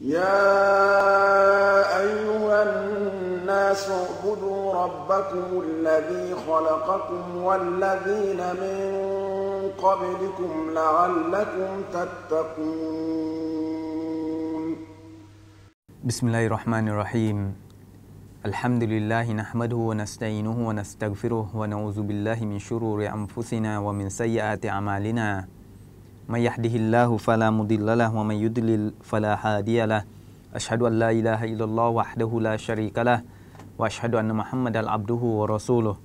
يَا أَيُّهَا النَّاسُ اعْبُدُوا رَبَّكُمُ الَّذِي خَلَقَكُمْ وَالَّذِينَ مِن قَبْلِكُمْ لَعَلَّكُمْ تَتَّقُونَ بسم الله الرحمن الرحيم الحمد لله نحمده ونستعينه ونستغفره ونعوذ بالله من شرور أنفسنا ومن سيئات أعمالنا من يهده الله فلا مضل له ومن يضلل فلا هادي له أشهد أن لا إله إلا الله وحده لا شريك له وأشهد أن محمدا عبده ورسوله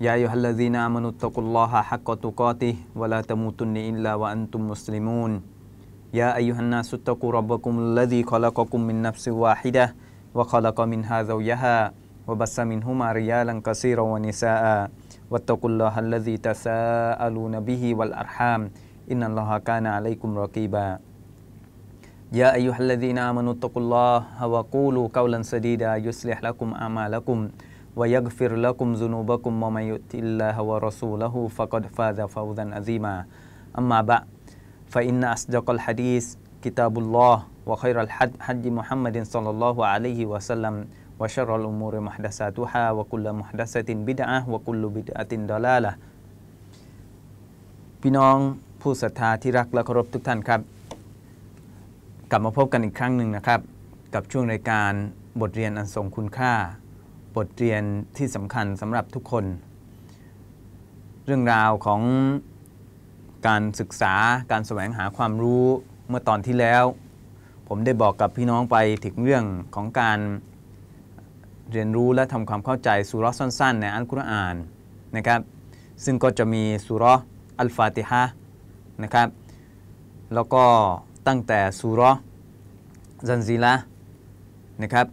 يا أيها الذين آمنوا اتقوا الله حق تقاته ولا تموتن إلا وأنتم مسلمون يا أيها الناس اتقوا ربكم الذي خلقكم من نفس واحدة وخلق منها زوجها وبث منهما رجالا كثيرا ونساء واتقوا الله الذي تساءلون به والأرحام إن الله كان عليكم رقيبا يا أيها الذين آمنوا اتقوا الله وقولوا قولا سديدا يصلح لكم أعمالكم ويغفر لكم ذنوبكم ومن يؤت الله ورسوله فقد فاز فوزا عظيما أما بعد فإن أصدق الحديث كتاب الله وخير الحد حج محمد صلى الله عليه وسلم وشر الأمور محدثاتها وكل محدثة بدعة وكل بدعة ضلالة พี่น้องผู้ศรัทธาที่รักและเคารพทุกท่านครับกลับมาพบกันอีกครั้งหนึ่งนะครับ กับช่วงรายการบทเรียนอันทรงคุณค่า บทเรียนที่สำคัญสำหรับทุกคน เรื่องราวของการศึกษาการแสวงหาความรู้เมื่อตอนที่แล้ว ผมได้บอกกับพี่น้องไปถึงเรื่องของการเรียนรู้และทำความเข้าใจสุรสั้น ๆ ในอัลกุรอานนะครับ ซึ่งก็จะมีสุรอัลฟาติฮะนะครับแล้วก็ตั้งแต่สุรจันซีละนะครับ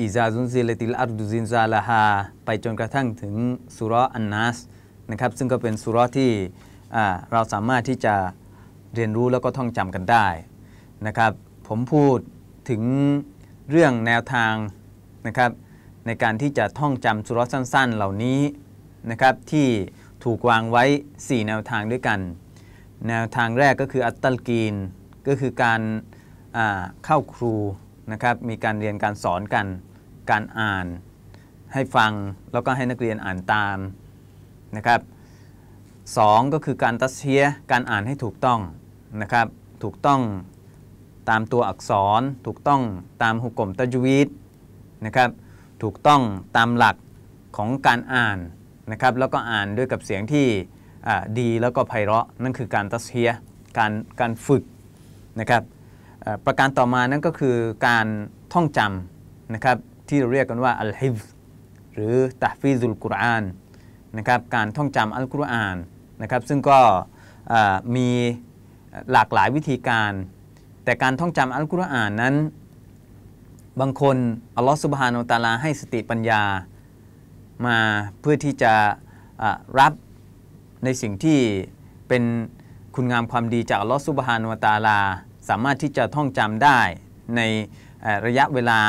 อิซาซุนซีเลติลอัรดูซินซาลาฮาไปจนกระทั่งถึงสุรอันนัสนะครับซึ่งก็เป็นสุรที่เราสามารถที่จะเรียนรู้แล้วก็ท่องจำกันได้นะครับผมพูดถึงเรื่องแนวทางนะครับในการที่จะท่องจำสุรสั้น ๆ เหล่านี้นะครับที่ถูกวางไว้ 4 แนวทางด้วยกัน แนวทางแรกก็คืออัตตลกีน ก็คือการเข้าครูนะครับ มีการเรียนการสอน กัน การอ่าน ให้ฟังแล้วก็ให้นักเรียนอ่านตามนะครับสองก็คือการตัสเชียการอ่านให้ถูกต้องนะครับถูกต้องตามตัวอักษรถูกต้องตามหุกกลมตยจวีดนะครับถูกต้องตามหลักของการอ่านนะครับแล้วก็อ่านด้วยกับเสียงที่ดีแล้วก็ไพเราะนั่นคือการตัสเฮียการการฝึกนะครับประการต่อมานั่นก็คือการท่องจำนะครับที่เราเรียกกันว่าอัลฮิฟหรือตัฟีซุลกุรอานนะครับการท่องจำอัลกุรอานนะครับซึ่งก็มีหลากหลายวิธีการ แต่การท่องจำอัลกุรอานนั้น บางคน อัลลอฮฺสุบฮานุตาลาให้สติปัญญามา เพื่อที่จะะรับในสิ่งที่เป็นคุณงามความดีจากลอสุบฮานวตาลาสามารถที่จะท่องจำได้ ในระยะเวลา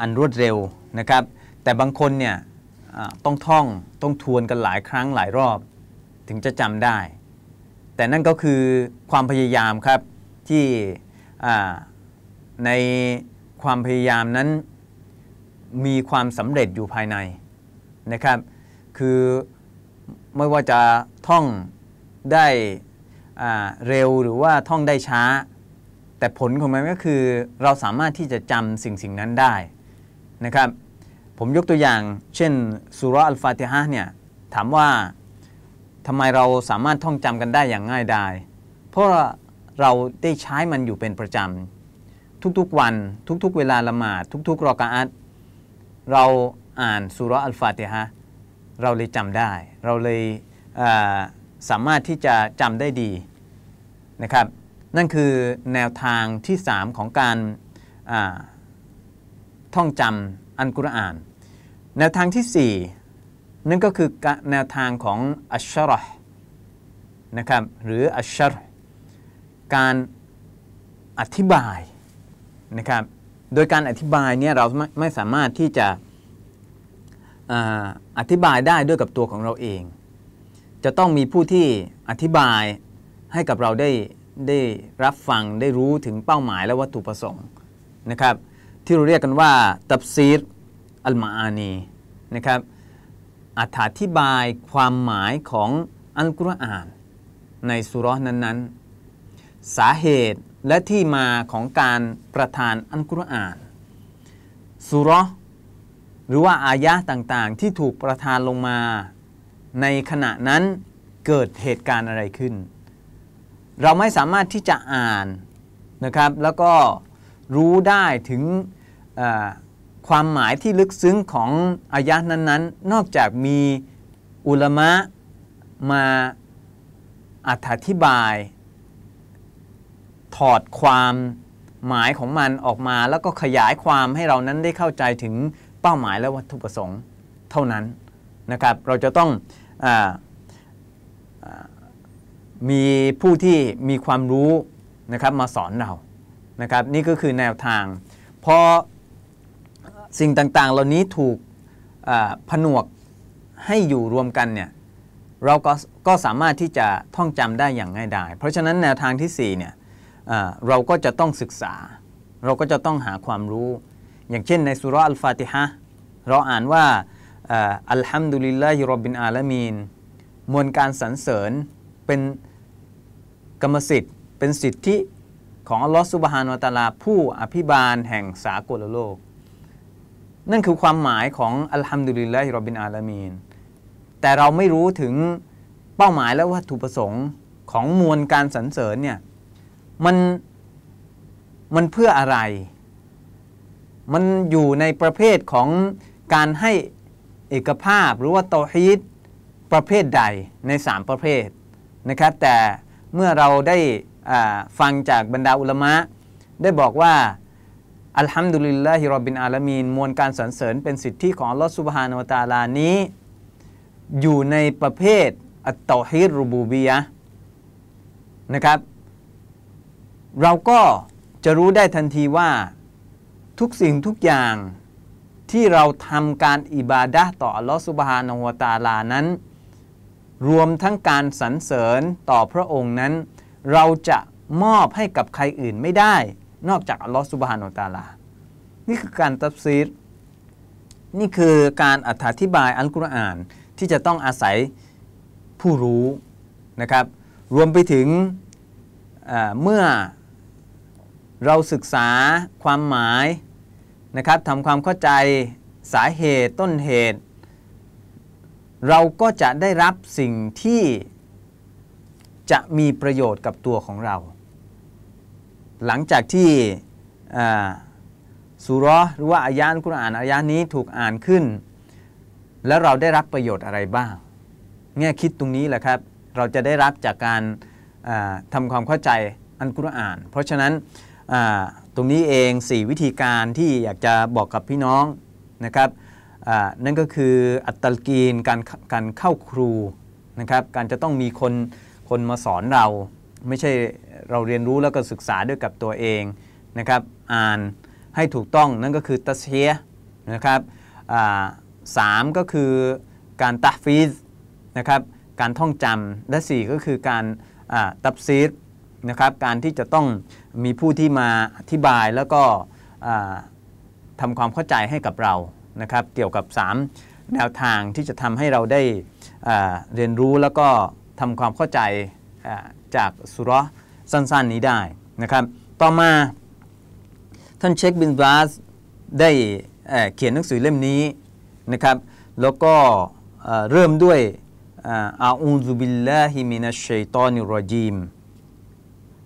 อันรวดเร็วนะครับแต่บางคนเนี่ยต้องท่องต้องทวนกันหลายครั้งหลายรอบถึงจะจำได้ แต่นั่นก็คือความพยายามครับที่ในความพยายามนั้นมีความสำเร็จอยู่ภายในนะครับคือไม่ว่าจะท่องได้เร็วหรือว่าท่องได้ช้า แต่ผลของมันก็คือเราสามารถที่จะจำสิ่งสิ่งนั้นได้นะครับผมยกตัวอย่าง เช่นสุรอัลฟาติฮะเนี่ยถามว่าทำไมเราสามารถท่องจำกันได้อย่างง่ายดายเพราะเราได้ใช้มันอยู่เป็นประจำทุกๆวันทุกๆ เวลาละหมาดทุกๆรอกาอัดเราอ่านสุรอัลฟาติฮะเราเลยจำได้ เราเลยสามารถที่จะจำได้ดีนะครับนั่นคือแนวทางที่3ของการท่องจำอันกุรอานแนวทางที่ 4 นั่นก็คือแนวทางของอัชรรห์นะครับหรืออัชชรการอธิบายนะครับโดยการอธิบายเนี่ยเราไม่สามารถที่จะอธิบายได้ด้วยกับตัวของเราเอง จะต้องมีผู้ที่อธิบายให้กับเราได้ได้รับฟังได้รู้ถึงเป้าหมายและวัตถุประสงค์นะครับ ที่เราเรียกกันว่า ตับซีดอัลมาอานีนะครับอธิบายความหมายของอัลกุรอาน ในสุรนั้นๆ สาเหตุและที่มาของการประทานอัลกุรอานสุรหรือว่าอายะต่างๆที่ถูกประทานลงมา ในขณะนั้นเกิดเหตุการณ์อะไรขึ้น เราไม่สามารถที่จะอ่านนะครับแล้วก็รู้ได้ถึงความหมายที่ลึกซึ้งของอายะนั้นๆ นอกจากมีอุลมะมาอธิบาย ถอดความหมายของมันออกมา แล้วก็ขยายความให้เรานั้นได้เข้าใจถึงเป้าหมายและวัตถุประสงค์เท่านั้นนะครับเราจะต้องอมีผู้ที่มีความรู้นะครับมาสอนเรานะครับ นี่ก็คือแนวทางพอสิ่งต่างๆ เหล่านี้ถูกผนวกให้อยู่รวมกันเนี่ยเราก็ก็สามารถที่จะท่องจำได้อย่างง่ายดายเพราะฉะนั้น แนวทางที่ 4เนี่ยเราก็จะต้องศึกษา เราก็จะต้องหาความรู้อย่างเช่นในสุรอัลฟาติฮะเราอ่านว่าอัลฮัมดุลิลลาฮิรบบินอาลามีน มวลการสรรเสริญเป็นกรรมสิทธิ์เป็นสิทธิของอัลลอฮฺสุบฮานวตาลาผู้อภิบาลแห่งสากลโลก นั่นคือความหมายของอัลฮัมดุลิลลาฮิรบบินอาลามีน แต่เราไม่รู้ถึงเป้าหมายและวัตถุประสงค์ของมวลการสรรเสริญเนี่ยมันมันเพื่ออะไรมันอยู่ในประเภทของการให้เอกภาพหรือว่าตอฮีตประเภทใดใน3ประเภทนะครับแต่เมื่อเราได้ฟังจากบรรดาอุลมะ ได้บอกว่าอัลฮัมดุลิลลาฮิรอบินอาลามีนมวลการสรรเสริญเป็นสิทธิของอัลลอฮฺสุบฮานอวตาลานี้ อยู่ในประเภทอัตตอฮิรูบูบียะนะครับ เราก็จะรู้ได้ทันทีว่าทุกสิ่งทุกอย่างที่เราทำการอิบาดะต่ออัลลอฮฺสุบฮานาวตาลานั้น รวมทั้งการสรรเสริญต่อพระองค์นั้น เราจะมอบให้กับใครอื่นไม่ได้ นอกจากอัลลอฮฺสุบฮานาวตาลา นี่คือการตัฟซีรนี่คือการอธิบายอัลกุรอานที่จะต้องอาศัยผู้รู้นะครับรวมไปถึงเมื่อเราศึกษาความหมายนะครับทำความเข้าใจสาเหตุต้นเหตุ เราก็จะได้รับสิ่งที่จะมีประโยชน์กับตัวของเรา หลังจากที่สุรหรือว่าอายานกุรอานอายานนี้ถูกอ่านขึ้น แล้วเราได้รับประโยชน์อะไรบ้างแง่คิดตรงนี้แหละครับเราจะได้รับจากการทำความเข้าใจอันกุรอาน เพราะฉะนั้นตรงนี้เอง 4 วิธีการที่อยากจะบอกกับพี่น้องนะครับนั่นก็คืออัตตลกีนการการเข้าครูนะครับการจะต้องมีคนคนมาสอนเราไม่ใช่เราเรียนรู้แล้วก็ศึกษาด้วยกับตัวเองนะครับอ่านให้ถูกต้องนั่นก็คือ ตัสเฮียนะครับสามก็คือการตัฟฟีสนะครับการท่องจำและ 4 ก็คือการตับซีดนะครับการที่จะต้องมีผู้ที่มาอธิบายแล้วก็ทำความเข้าใจให้กับเรานะครับเกี่ยวกับ3แนวทางที่จะทำให้เราได้เรียนรู้แล้วก็ทำความเข้าใจจากสุรสั้นๆ นี้ได้นะครับต่อมา ท่านเชคบินบาสได้เขียนหนังสือเล่มนี้นะครับแล้วก็เริ่มด้วยอาอูซุบิลลาฮิมินัชชัยตอนิรรจีม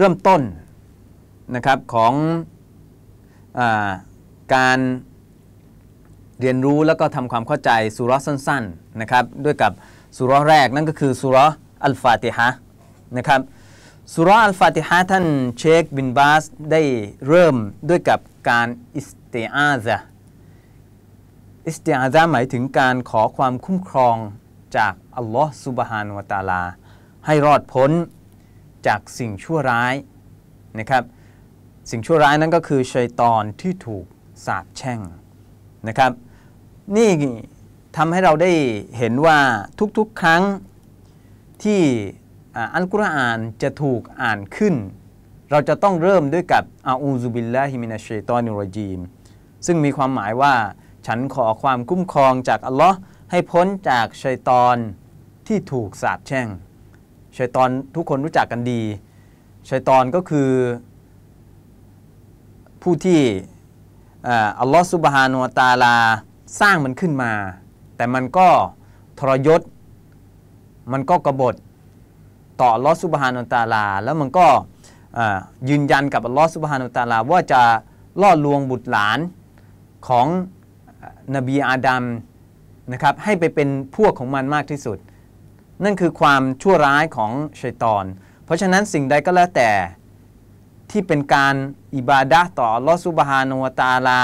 เริ่มต้นนะครับของอการเรียนรู้แล้วก็ทำความเข้าใจสุรสั้นๆนะครับด้วยกับสุรแรกนั่นก็คือสุรอัลฟาติฮะนะครับสุรอัลฟาติฮะท่านเชคบินบาส ได้เริ่มด้วยกับการอิสติอาซะอิสติอาซะหมายถึงการขอความคุ้มครองจากอัลลอฮ์สุบฮานวะตาลาให้รอดพ้นจากสิ่งชั่วร้ายนะครับสิ่งชั่วร้ายนั้นก็คือชัยตอนที่ถูกสาปแช่งนะครับนี่ทำให้เราได้เห็นว่าทุกๆครั้งที่อัลกุรอานจะถูกอ่านขึ้น เราจะต้องเริ่มด้วยกับอาอูซุบิลลาฮิมินาชัยตอนิรจีมซึ่งมีความหมายว่าฉันขอความคุ้มครองจากอัลลอฮ์ให้พ้นจากชัยตอนที่ถูกสาปแช่งชัยตอนทุกคนรู้จักกันดีชัยตอนก็คือผู้ที่อัลลอฮฺสุบฮานุตาลาสร้างมันขึ้นมา แต่มันก็ทรยศมันก็กบฏต่ออัลลอฮฺสุบฮานุตาลา แล้วมันก็ยืนยันกับอัลลอฮฺสุบฮานุตาลาว่าจะล่อลวงบุตรหลานของนบีอาดัมนะครับให้ไปเป็นพวกของมันมากที่สุดนั่นคือความชั่วร้ายของชัยตอน เพราะฉะนั้นสิ่งใดก็แล้วแต่ที่เป็นการอิบาดะต่อลอสุบฮานวตาลา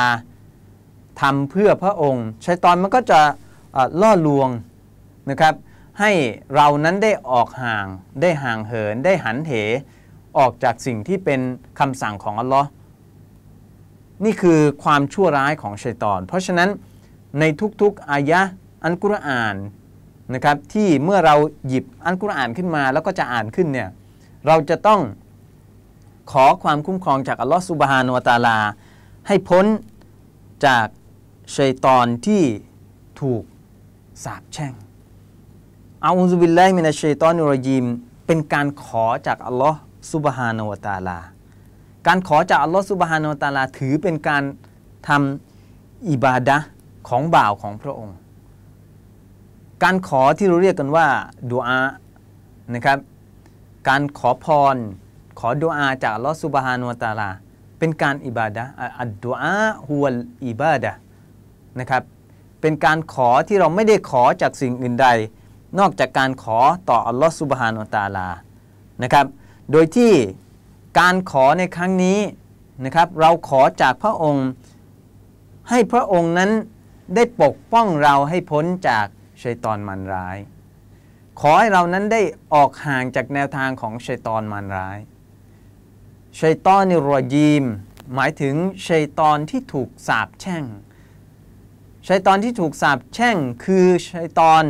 ทำเพื่อพระองค์ชัยตอนมันก็จะล่อลวงนะครับให้เรานั้นได้ออกห่างได้ห่างเหินได้หันเหออกจากสิ่งที่เป็นคำสั่งของอัลลอฮ์นี่คือความชั่วร้ายของชัยตอน เพราะฉะนั้นในทุกๆอายะอันกุรอานนะครับที่เมื่อเราหยิบอัลกุรอานขึ้นมาแล้วก็จะอ่านขึ้นเนี่ยเราจะต้องขอความคุ้มครองจากอัลลอฮฺสุบฮานวตาลา ให้พ้นจากชัยตอนที่ถูกสาบแช่งอาอุซุบิลไลมินาชัยตอนุรยิมเป็นการขอจากอัลลอฮฺสุบฮานวตาลา การขอจากอัลลอฮฺสุบฮานวตาลาถือเป็นการทำอิบาดะของบ่าวของพระองค์การขอที่เราเรียกกันว่าดูอา นะครับ การขอพร ขอดูอาจากลอสุบฮานุตาลาเป็นการอิบาดะอัดดูอาฮุลอิบาดะนะครับ เป็นการขอที่เราไม่ได้ขอจากสิ่งอื่นใด นอกจากการขอต่ออัลลอฮฺสุบฮานอตาลานะครับ โดยที่การขอในครั้งนี้ นะครับ เราขอจากพระองค์ ให้พระองค์นั้นได้ปกป้องเราให้พ้นจากชัยตอนมันร้ายขอให้เรานั้นได้ออกห่างจากแนวทางของชัยตอนมันร้ายชัยตอนนิรยีมหมายถึงชัยตอนที่ถูกสาบแช่งชัยตอนที่ถูกสาบแช่งคือชัยตอน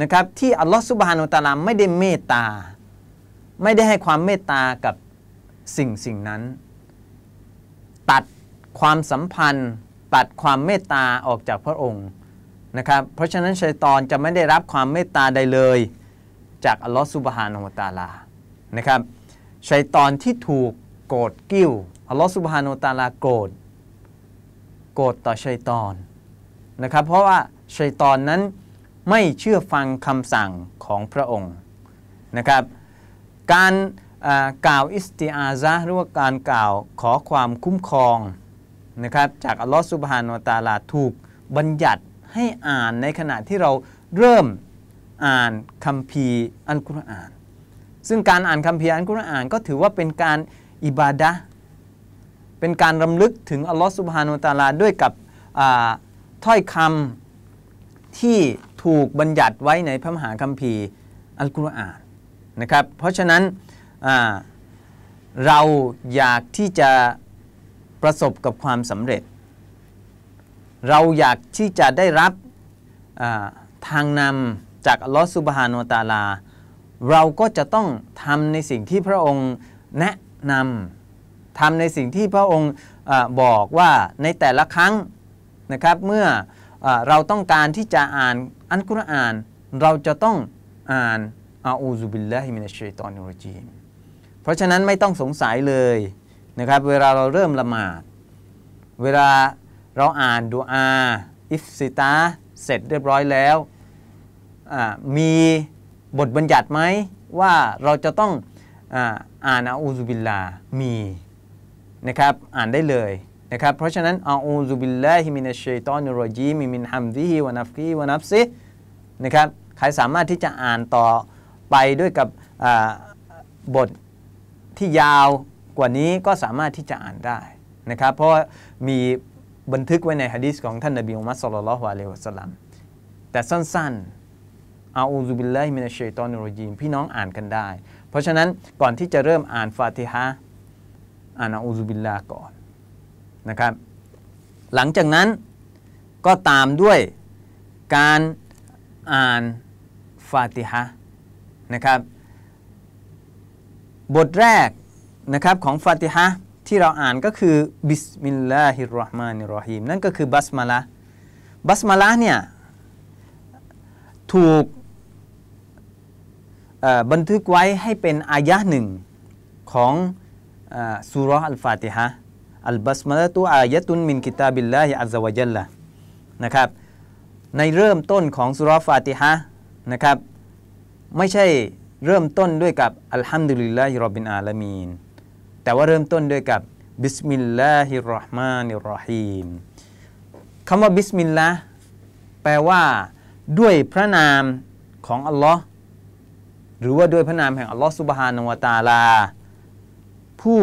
นะครับ ที่อัลลอฮฺสุบฮานุตาลาไม่ได้เมตตา ไม่ได้ให้ความเมตตากับสิ่งสิ่งนั้น ตัดความสัมพันธ์ตัดความเมตตาออกจากพระองค์นะครับ เพราะฉะนั้นชัยตอนจะไม่ได้รับความเมตตาใดเลย จากอัลลอฮฺสุบฮานะุตาลา นะครับ ชัยตอนที่ถูกโกรธกิ้วอัลลอฮฺสุบฮานะุตาลาโกรธ โกรธต่อชัยตอน นะครับ เพราะว่าชัยตอนนั้นไม่เชื่อฟังคำสั่งของพระองค์ นะครับ การกล่าวอิสติอาซะหรือว่าการกล่าวขอความคุ้มครอง นะครับ จากอัลลอฮฺสุบฮานุตาลาถูกบัญญัติให้อ่านในขณะที่เราเริ่มอ่านคัมภีร์อัลกุรอานซึ่งการอ่านคัมภีร์อัลกุรอานก็ถือว่าเป็นการอิบาดะเป็นการรำลึกถึงอัลลอฮฺสุบฮานุตาลาด้วยกับถ้อยคำที่ถูกบัญญัติไว้ในพระมหาคัมภีร์อัลกุรอานนะครับเพราะฉะนั้นเราอยากที่จะประสบกับความสำเร็จเราอยากที่จะได้รับทางนำจากอัลลอฮฺสุบฮานุตาลา เราก็จะต้องทำในสิ่งที่พระองค์แนะนำทำในสิ่งที่พระองค์บอกว่าในแต่ละครั้งนะครับเมื่อเราต้องการที่จะอ่านอันกุรอานเราจะต้องอ่านอาอูซุบิลละฮิมินัชชัยตอนุรจีมเพราะฉะนั้นไม่ต้องสงสัยเลยนะครับเวลาเราเริ่มละหมาดเวลาเราอ่านดูอาอิฟซิตา เสร็จเรียบร้อยแล้วมีบทบัญญัติไหมว่าเราจะต้องอ่านอาอูซุบิลลามี นะครับ อ่านได้เลยนะครับเพราะฉะนั้นอาอูซุบิลลาฮิมินัชชัยตอนุรจีมิมินฮัมดิฮิวานัฟกีวานัฟซินะครับใครสามารถที่จะอ่านต่อไปด้วยกับบทที่ยาวกว่านี้ก็สามารถที่จะอ่านได้ นะครับ เพราะมีบันทึกไว้ในฮะดีษของท่านนบีมุฮัมมัดสุลลัลฮวาเลวะสลัม แต่สั้นๆอาอูซุบิลเลมินาชัยตอนุรจีมพี่น้องอ่านกันได้ เพราะฉะนั้น ก่อนที่จะเริ่มอ่านฟาติฮะอ่านอาอูซุบิลลาก่อนนะครับหลังจากนั้นก็ตามด้วยการอ่านฟาติฮะนะครับบทแรกนะครับของฟาติฮะที่เราอ่านก็คือบิสมิลลาฮิรราะห์มานิรรฮีมนั่นก็คือบัสมาละ บัสมาละเนี่ย ถูกบันทึกไว้ให้เป็นอายะหนึ่งของสุรอัลฟาติฮะอัลบัสมาละตัวอายะตุนมินกิตาบิลลาฮิอัลซาวยัลละนะครับ ในเริ่มต้นของสุรฟาติฮะนะครับไม่ใช่เริ่มต้นด้วยกับอัลฮัมดุลิลลาฮิรบินอาลามีนแต่ว่าเริ่มต้นด้วยกับบิสมิลลาฮิรราะห์มานิรราะฮีมคำว่าบิสมิลลาแปลว่าด้วยพระนามของอัลลอฮ์หรือว่าด้วยพระนามแห่งอัลลอฮ์สุบฮานวตาลา ผู้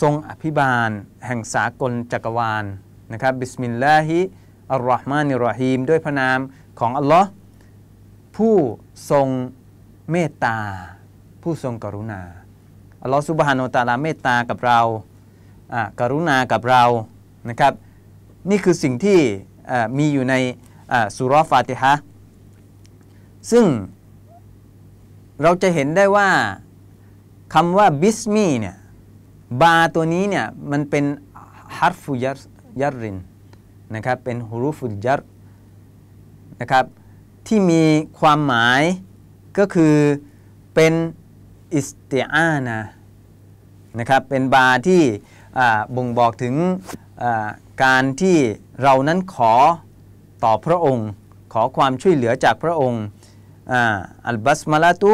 ทรงอภิบาลแห่งสากลจักรวาลนะครับบิสมิลลาฮิอัลลอฮ์มานิรฮีมด้วยพระนามของอัลลอฮ์ผู้ทรงเมตตา ผู้ทรงกรุณาอัลลอฮฺสุบฮานุตาลาเมตตากับเรากรุณากับเรา นะครับ นี่คือสิ่งที่มีอยู่ในสุรฟาติฮะซึ่ง เราจะเห็นได้ว่า คำว่าบิสมีเนี่ย บาตัวนี้เนี่ย มันเป็นฮัรฟุยัรยรินนะครับ เป็นฮุรุฟุยัร นะครับ ที่มีความหมาย ก็คือเป็นอิสติอานะนะครับเป็นบาที่บ่งบอกถึงการที่เรานั้นขอต่อพระองค์ ขอความช่วยเหลือจากพระองค์อัลบัสมาลาตุ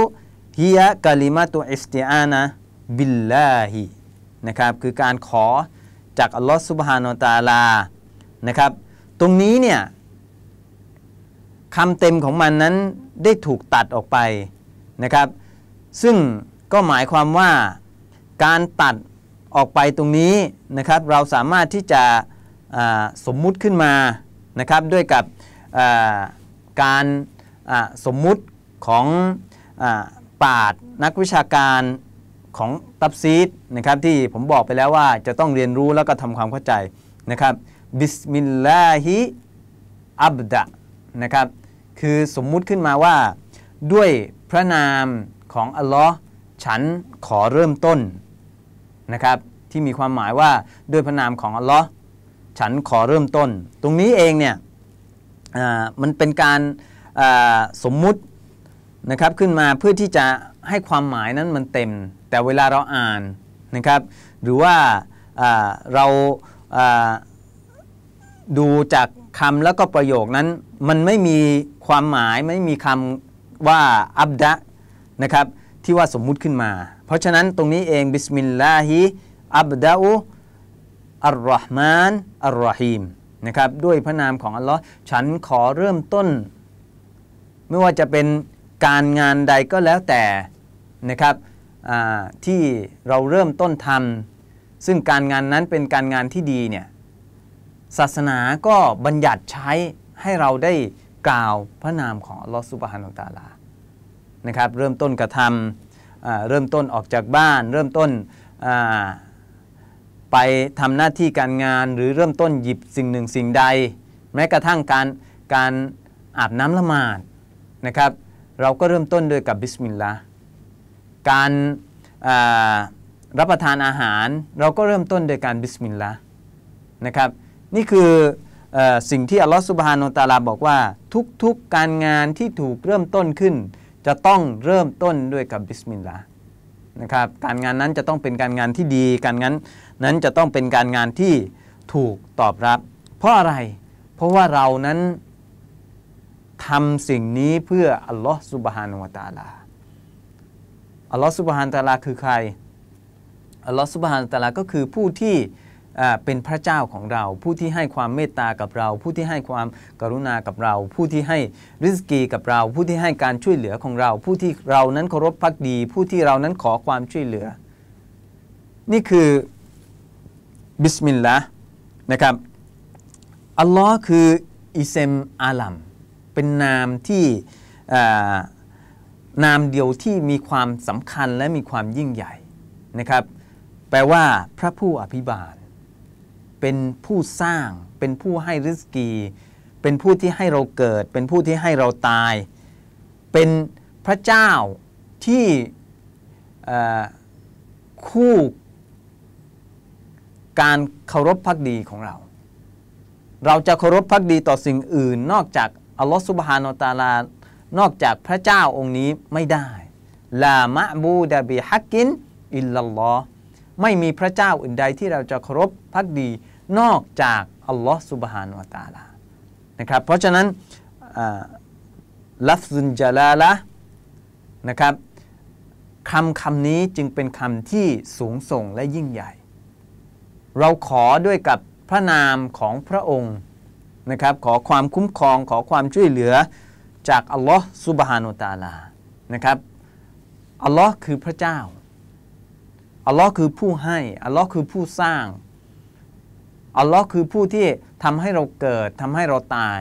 ฮิยะกาลิมาตุอิสติอานะบิลลาฮินะครับคือการขอจากอัลลอฮฺสุบฮานอตาลานะครับ ตรงนี้เนี่ยคำเต็มของมันนั้นได้ถูกตัดออกไปนะครับซึ่งก็หมายความว่าการตัดออกไปตรงนี้นะครับเราสามารถที่จะสมมุติขึ้นมานะครับด้วยกับการสมมุติของปาดนักวิชาการของตับซีดนะครับที่ผมบอกไปแล้วว่าจะต้องเรียนรู้แล้วก็ทำความเข้าใจนะครับบิสมิลลาฮิอับดะนะครับคือสมมุติขึ้นมาว่าด้วยพระนามของอัลลอฮ์ฉันขอเริ่มต้นนะครับที่มีความหมายว่าด้วยพระนามของอัลลอฮ์ฉันขอเริ่มต้น ตรงนี้เองเนี่ยมันเป็นการสมมุตินะครับขึ้นมาเพื่อที่จะให้ความหมายนั้นมันเต็ม แต่เวลาเราอ่านนะครับหรือว่าเราดูจากคำแล้วก็ประโยคนั้นมันไม่มีความหมายไม่มีคำว่าอับดะนะครับ ที่ว่าสมมุติขึ้นมา เพราะฉะนั้นตรงนี้เองบิสมิลลาฮิอับดาออัลลอฮ์มานอัลลอฮีมนะครับ ด้วยพระนามของอัลลอฮ์ฉันขอเริ่มต้น ไม่ว่าจะเป็นการงานใดก็แล้วแต่ นะครับที่เราเริ่มต้นทำซึ่งการงานนั้นเป็นการงานที่ดีเนี่ยศาสนาก็บัญญัติใช้ให้เราได้กล่าวพระนามของอัลลอฮ์สุบฮานุตาลานะครับเริ่มต้นกระทำเริ่มต้นออกจากบ้านเริ่มต้นไปทำหน้าที่การงานหรือเริ่มต้นหยิบสิ่งหนึ่งสิ่งใด แม้กระทั่งการการอาบน้ำละหมาดนะครับเราก็เริ่มต้นด้วยกับบิสมิลลาห์การรับประทานอาหารเราก็เริ่มต้นโดยการบิสมิลลาห์นะครับนี่คืออสิ่งที่อัลลอฮฺสุบฮานุตาลาบอกว่าทุกๆกการงานที่ถูกเริ่มต้นขึ้นจะต้องเริ่มต้นด้วยกับบิสมิลลาห์นะครับการงานนั้นจะต้องเป็นการงานที่ดีการงานนั้นจะต้องเป็นการงานที่ถูกตอบรับ เพราะอะไร เพราะว่าเรานั้นทำสิ่งนี้เพื่ออัลลอฮ์สุบฮานุวาตาลาอัลลอฮ์สุบฮานตาลาคือใครอัลลอฮ์สุบฮานตาลา ก็คือผู้ที่เป็นพระเจ้าของเรา ผู้ที่ให้ความเมตตากับเรา ผู้ที่ให้ความกรุณากับเรา ผู้ที่ให้ริสกีกับเรา ผู้ที่ให้การช่วยเหลือของเราผู้ที่เรานั้นเคารพพักดี ผู้ที่เรานั้นขอความช่วยเหลือนี่คือบิสมิลลาห์นะครับอัลลอฮ์คืออิเซมอาลัมเป็นนามที่นามเดียวที่มีความสำคัญและมีความยิ่งใหญ่นะครับแปลว่าพระผู้อภิบาลเป็นผู้สร้างเป็นผู้ให้ริสกี เป็นผู้ที่ให้เราเกิด เป็นผู้ที่ให้เราตาย เป็นพระเจ้าที่คู่การเคารพพักดีของเรา เราจะเคารพพักดีต่อสิ่งอื่น นอกจากอัลลอฮฺสุบฮานอตาลา นอกจากพระเจ้าองค์นี้ไม่ได้ลามะบูดาบีฮักกินอิลลัลลอฮไม่มีพระเจ้าอื่นใดที่เราจะเคารพพักดีนอกจากอัลลอฮ์สุบฮานวะตาลานะครับเพราะฉะนั้นลัฟซุนจาลาละนะครับคำคำนี้จึงเป็นคำที่สูงส่งและยิ่งใหญ่ เราขอด้วยกับพระนามของพระองค์นะครับขอความคุ้มครองขอความช่วยเหลือจากอัลลอฮ์สุบฮานุตาลานะครับอัลลอฮ์คือพระเจ้าอัลลอฮ์คือผู้ให้อัลลอฮ์คือผู้สร้างอัลลอฮ์คือ ผู้ที่ทำให้เราเกิดทำให้เราตาย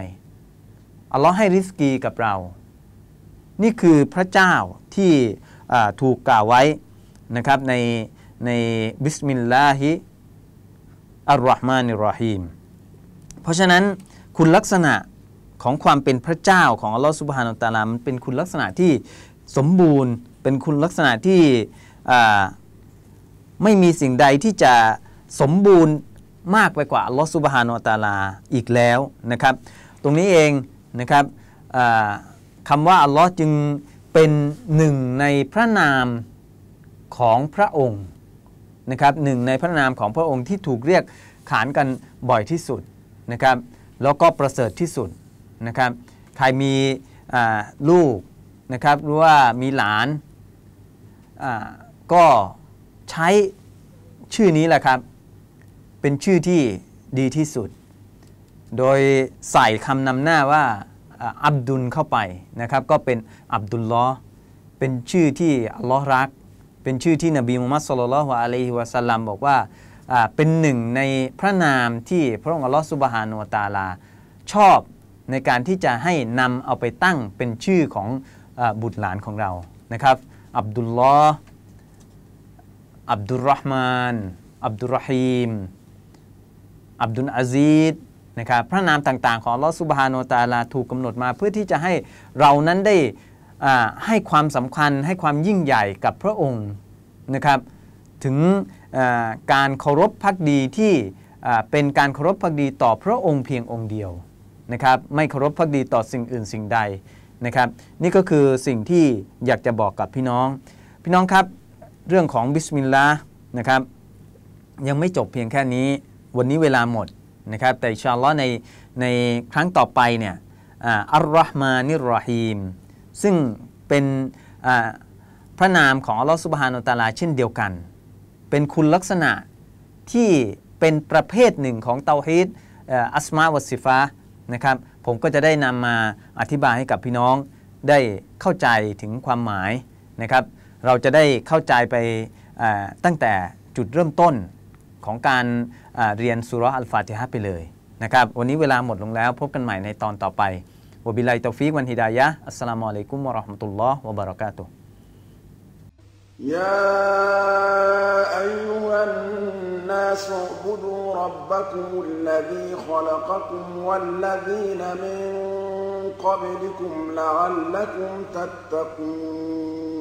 อัลลอฮ์ให้ริสกีกับเรา นี่คือพระเจ้าที่ถูกกล่าวไว้นะครับในในบิสมิลลาฮิอัลลอฮ์มานิรอฮีมเพราะฉะนั้นคุณลักษณะของความเป็นพระเจ้าของอัลลอฮ์สุบฮานุตาลา มันเป็นคุณลักษณะที่สมบูรณ์ เป็นคุณลักษณะที่ไม่มีสิ่งใดที่จะสมบูรณ์มากไปกว่าลอสุบฮานอตาลาอีกแล้วนะครับ ตรงนี้เองนะครับคำว่าอัลลอฮ์จึงเป็นหนึ่งในพระนามของพระองค์นะครับหนึ่งในพระนามของพระองค์ที่ถูกเรียกขานกันบ่อยที่สุดนะครับ แล้วก็ประเสริฐที่สุดนะครับ ใครมีลูกนะครับ หรือว่ามีหลาน ก็ใช้ชื่อนี้แหละครับเป็นชื่อที่ดีที่สุด โดยใส่คำนำหน้าว่าอับดุลเข้าไปนะครับ ก็เป็นอับดุลลอเป็นชื่อที่อัลลอฮ์รัก เป็นชื่อที่นบีมุฮัมมัดสุลลัลฮวอะลัยฮิวะสัลลัมบอกว่าเป็นหนึ่งในพระนามที่พระองค์อัลลอฮ์สุบฮานุตาลาชอบในการที่จะให้นำเอาไปตั้งเป็นชื่อของอบุตรหลานของเรานะครับ อับดุลลออับดุลรห์มานอับดุลรหีมอับดุลอาซีดนะครับพระนามต่างๆของลอสุบฮานอตาลาถูกกาหนดมาเพื่อที่จะให้เรานั้นได้ให้ความสำคัญให้ความยิ่งใหญ่กับพระองค์นะครับถึงการเคารพพักดีที่เป็นการเคารพพักดีต่อพระองค์เพียงองค์เดียวนะครับไม่เคารพพักดีต่อสิ่งอื่นสิ่งใดนะครับนี่ก็คือสิ่งที่อยากจะบอกกับพี่น้อง พี่น้องครับเรื่องของบิสมิลลาห์นะครับยังไม่จบเพียงแค่นี้วันนี้เวลาหมดนะครับแต่ชาลอในในครั้งต่อไปเนี่ยอัลลอฮ์มานิรอฮีมซึ่งเป็นพระนามของอัลลอฮ์สุบฮานอตาลาเช่นเดียวกัน เป็นคุณลักษณะที่เป็นประเภทหนึ่งของเตาฮีดอัสมาวัสิฟะนะครับผมก็จะได้นำมาอธิบายให้กับพี่น้อง ได้เข้าใจถึงความหมายนะครับเราจะได้เข้าใจไปตั้งแต่จุดเริ่มต้นของการเรียนสุรอัลฟาติฮะไปเลยนะครับ วันนี้เวลาหมดลงแล้วพบกันใหม่ในตอนต่อไปวบิลัยตอฟิกวันฮิดายะอัสสลามุอะลัยกุมวะราะห์มะตุลลอฮ์วะบะเราะกาตุฮ์ั ا أ ي ه ุล ل ن ค س ا ع ب ล و ا ر ب ك ล الذي خلقكم ลิ ل ุม ละ ن ัลล ك م ุม ل ك ตตะ ق ุ ن